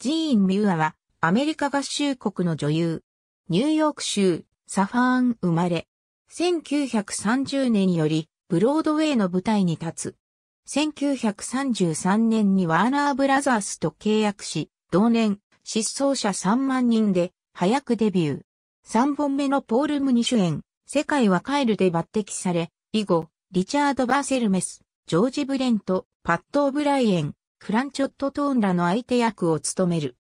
ジーン・ミューアは、アメリカ合衆国の女優。ニューヨーク州、サファーン生まれ。1930年より、ブロードウェイの舞台に立つ。1933年にワーナーブラザースと契約し、同年、失踪者3万人で、早くデビュー。3本目のポール・ムニ主演、世界は帰るで抜擢され、以後、リチャード・バーセルメス、ジョージ・ブレント、パット・オブライエン、フランチョット・トーンらの相手役を務める。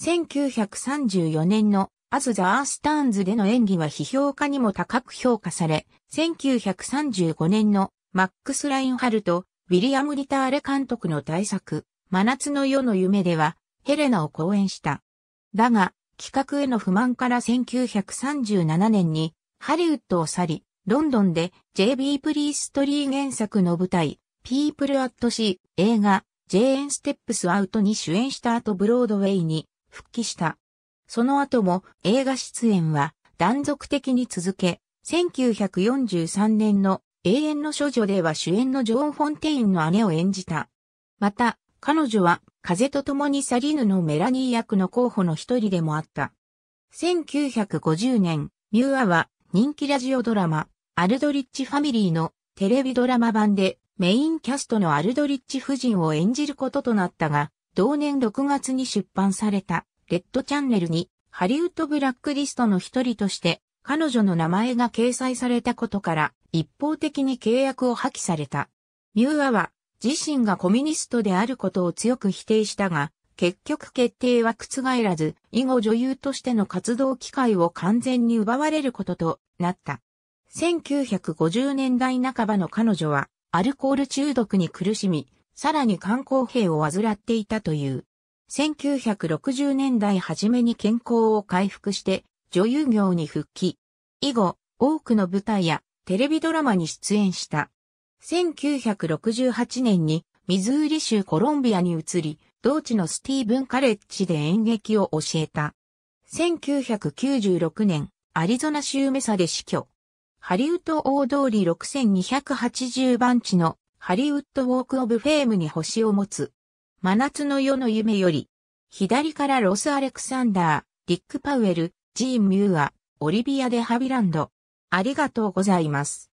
1934年のアズ・ザ・アースターンズでの演技は批評家にも高く評価され、1935年のマックス・ラインハルト、ウィリアム・リターレ監督の大作、真夏の夜の夢では、ヘレナを講演した。だが、企画への不満から1937年に、ハリウッドを去り、ロンドンで J.B. プリーストリー原作の舞台、ピープル・アット・シー映画、ジェーン・ステップス・アウトに主演した後ブロードウェイに復帰した。その後も映画出演は断続的に続け、1943年の永遠の処女では主演のジョーン・フォンテインの姉を演じた。また、彼女は風と共に去りぬのメラニー役の候補の一人でもあった。1950年、ミューアは人気ラジオドラマ、アルドリッチファミリーのテレビドラマ版でメインキャストのアルドリッチ夫人を演じることとなったが、同年6月に出版された、レッドチャンネルに、ハリウッドブラックリストの一人として、彼女の名前が掲載されたことから、一方的に契約を破棄された。ミューアは、自身がコミュニストであることを強く否定したが、結局決定は覆らず、以後女優としての活動機会を完全に奪われることとなった。1950年代半ばの彼女は、アルコール中毒に苦しみ、さらに肝硬変を患っていたという。1960年代初めに健康を回復して女優業に復帰。以後、多くの舞台やテレビドラマに出演した。1968年にミズーリ州コロンビアに移り、同地のスティーブンカレッジで演劇を教えた。1996年、アリゾナ州メサで死去。ハリウッド大通り6280番地のハリウッドウォークオブフェームに星を持つ。真夏の夜の夢より、左からロス・アレクサンダー、リック・パウエル、ジーン・ミューア、オリビア・デ・ハビランド。ありがとうございます。